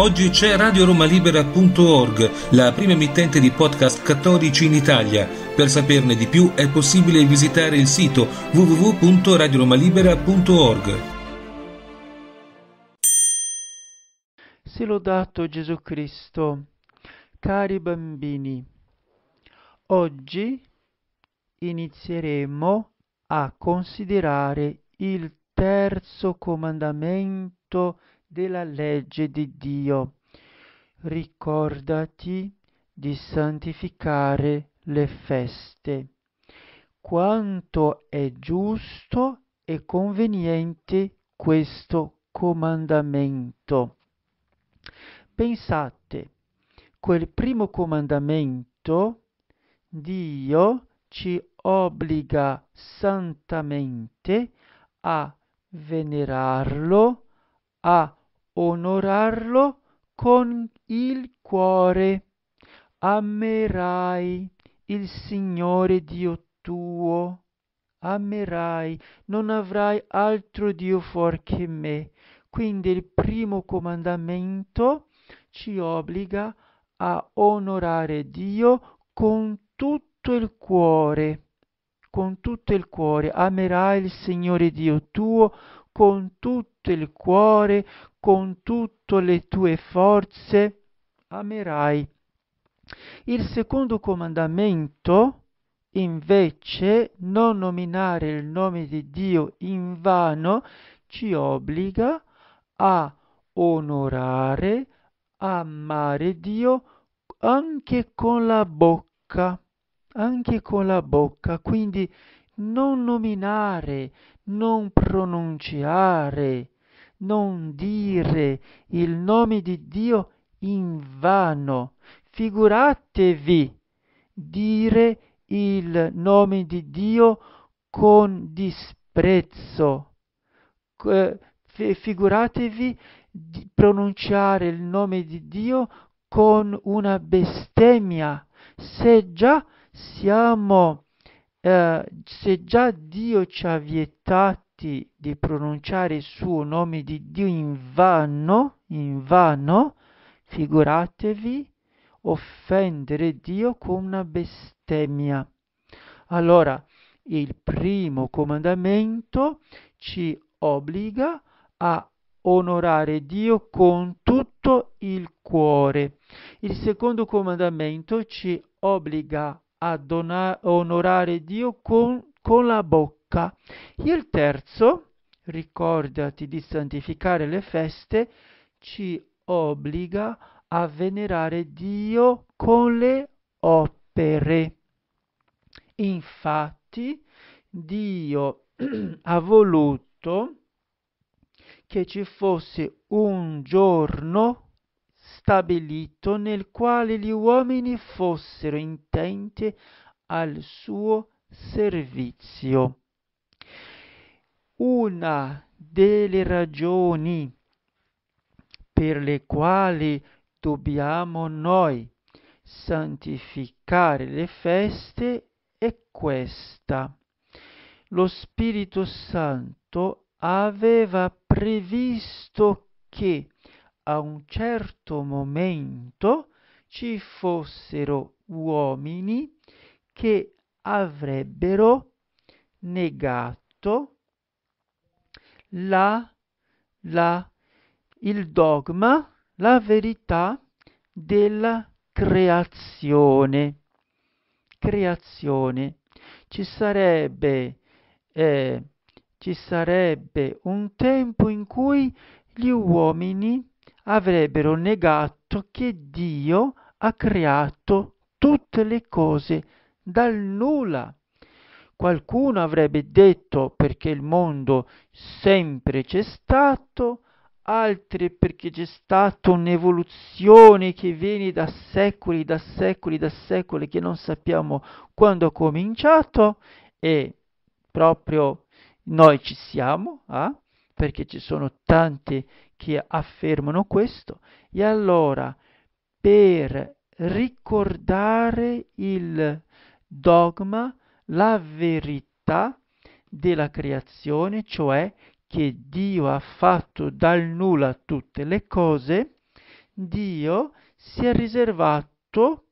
Oggi c'è radioromalibera.org, la prima emittente di podcast cattolici in Italia. Per saperne di più è possibile visitare il sito www.radioromalibera.org. Se lodato Gesù Cristo, cari bambini, oggi inizieremo a considerare il terzo comandamento della legge di Dio. Ricordati di santificare le feste, quanto è giusto e conveniente questo comandamento. Pensate, quel primo comandamento Dio ci obbliga santamente a venerarlo, a onorarlo con il cuore. Amerai il Signore Dio tuo. Amerai, non avrai altro Dio fuor che me. Quindi il primo comandamento ci obbliga a onorare Dio con tutto il cuore. Con tutto il cuore amerai il Signore Dio tuo con tutto il cuore, con tutte le tue forze, amerai. Il secondo comandamento, invece, non nominare il nome di Dio in vano, ci obbliga a onorare, amare Dio anche con la bocca, anche con la bocca, quindi non nominare, non pronunciare, non dire il nome di Dio in vano. Figuratevi dire il nome di Dio con disprezzo. Figuratevi di pronunciare il nome di Dio con una bestemmia, se già siamo eh, se già Dio ci ha vietati di pronunciare il suo nome di Dio in vano, in vano, figuratevi offendere Dio con una bestemmia. Allora, il primo comandamento ci obbliga a onorare Dio con tutto il cuore. Il secondo comandamento ci obbliga ad onorare Dio con, con la bocca. Il terzo, ricordati di santificare le feste, ci obbliga a venerare Dio con le opere. Infatti, Dio ha voluto che ci fosse un giorno stabilito nel quale gli uomini fossero intenti al suo servizio. Una delle ragioni per le quali dobbiamo noi santificare le feste è questa. Lo Spirito Santo aveva previsto che a un certo momento ci fossero uomini che avrebbero negato la, la, il dogma, la verità della creazione. Creazione. Ci sarebbe, eh, ci sarebbe un tempo in cui gli uomini avrebbero negato che Dio ha creato tutte le cose dal nulla. Qualcuno avrebbe detto perché il mondo sempre c'è stato, altri perché c'è stata un'evoluzione che viene da secoli, da secoli, da secoli che non sappiamo quando ha cominciato e proprio noi ci siamo, eh? perché ci sono tanti che affermano questo e allora per ricordare il dogma, la verità della creazione, cioè che Dio ha fatto dal nulla tutte le cose, Dio si è riservato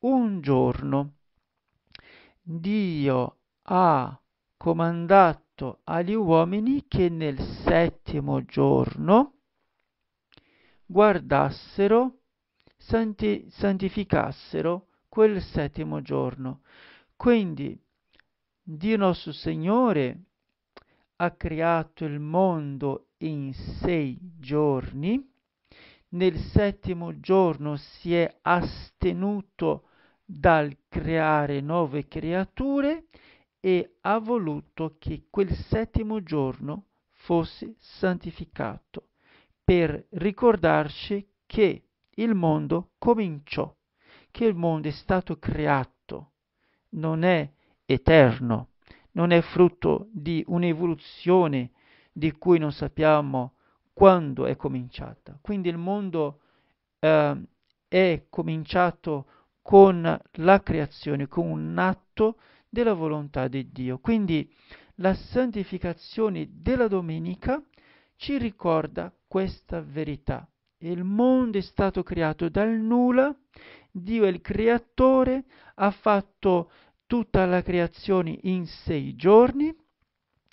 un giorno. Dio ha comandato agli uomini che nel settimo giorno guardassero, santi, santificassero quel settimo giorno. Quindi Dio nostro Signore ha creato il mondo in sei giorni, nel settimo giorno si è astenuto dal creare nuove creature e ha voluto che quel settimo giorno fosse santificato per ricordarci che il mondo cominciò, che il mondo è stato creato, non è eterno, non è frutto di un'evoluzione di cui non sappiamo quando è cominciata. Quindi il mondo eh, è cominciato con la creazione, con un atto della volontà di Dio. Quindi la santificazione della domenica ci ricorda questa verità. Il mondo è stato creato dal nulla, Dio è il creatore, ha fatto tutta la creazione in sei giorni,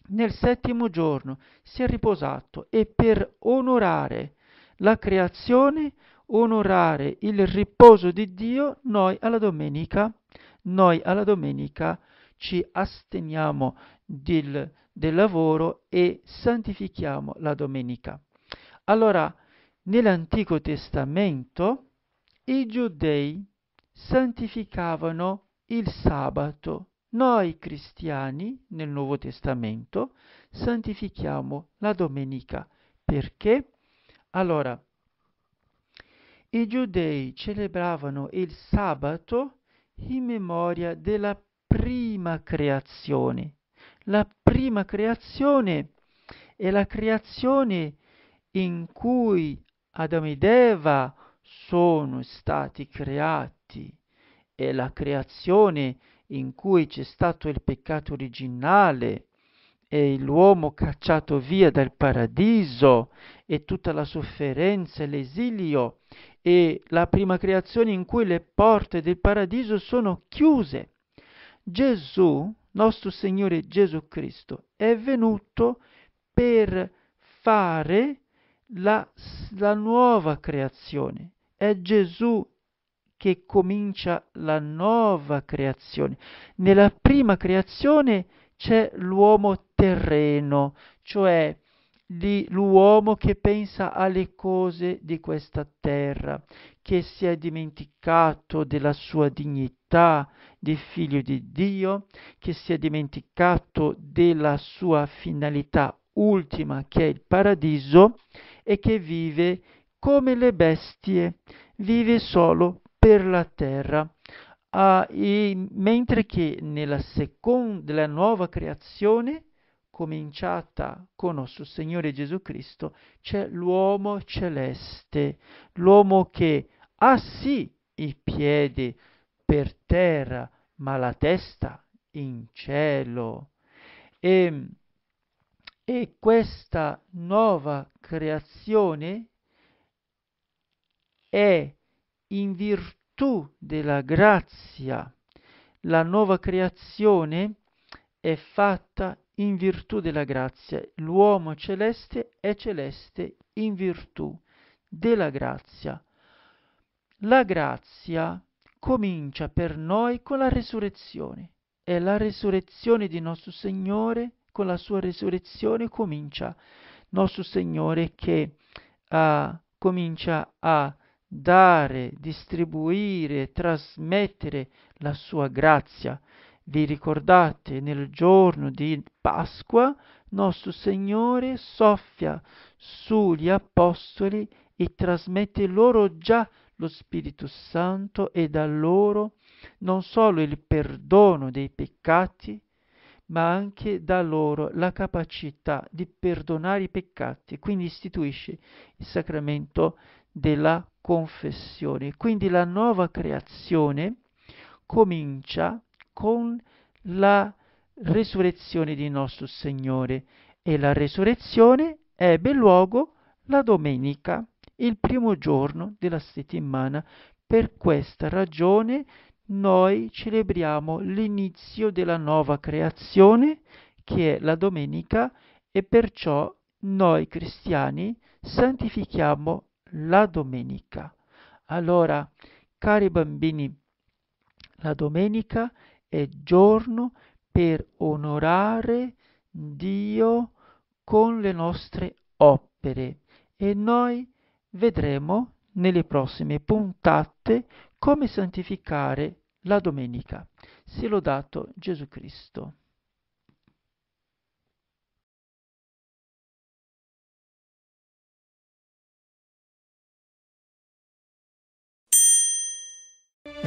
nel settimo giorno si è riposato e per onorare la creazione, onorare il riposo di Dio, noi alla domenica, noi alla domenica ci asteniamo del, del lavoro e santifichiamo la domenica. Allora, nell'Antico Testamento i giudei santificavano il sabato. Noi cristiani nel Nuovo Testamento santifichiamo la domenica. Perché? Allora, i giudei celebravano il sabato in memoria della prima creazione, la prima creazione è la creazione in cui Adamo ed Eva sono stati creati, è la creazione in cui c'è stato il peccato originale e l'uomo cacciato via dal paradiso e tutta la sofferenza e l'esilio e la prima creazione in cui le porte del paradiso sono chiuse. Gesù nostro Signore Gesù Cristo è venuto per fare la, la nuova creazione. È Gesù che comincia la nuova creazione. Nella prima creazione c'è l'uomo terreno, cioè di l'uomo che pensa alle cose di questa terra, che si è dimenticato della sua dignità di figlio di Dio, che si è dimenticato della sua finalità ultima che è il paradiso e che vive come le bestie, vive solo per la terra. Ah, mentre che nella seconda, nella nuova creazione, cominciata con nostro Signore Gesù Cristo, c'è l'uomo celeste, l'uomo che ha sì i piedi per terra, ma la testa in cielo. E, e questa nuova creazione è in virtù della grazia. La nuova creazione è fatta in virtù della grazia. L'uomo celeste è celeste in virtù della grazia. La grazia comincia per noi con la resurrezione. e la resurrezione di nostro Signore, con la sua resurrezione comincia nostro Signore che uh, comincia a dare, distribuire, trasmettere la sua grazia vi ricordate nel giorno di Pasqua, nostro Signore soffia sugli apostoli e trasmette loro già lo Spirito Santo e da loro non solo il perdono dei peccati, ma anche da loro la capacità di perdonare i peccati. Quindi istituisce il sacramento della confessione. Quindi la nuova creazione comincia con la resurrezione di nostro Signore e la resurrezione ebbe luogo la domenica, il primo giorno della settimana. Per questa ragione noi celebriamo l'inizio della nuova creazione che è la domenica e perciò noi cristiani santifichiamo la domenica. Allora, cari bambini, la domenica è e giorno per onorare Dio con le nostre opere e noi vedremo nelle prossime puntate come santificare la domenica. Sia lodato Gesù Cristo.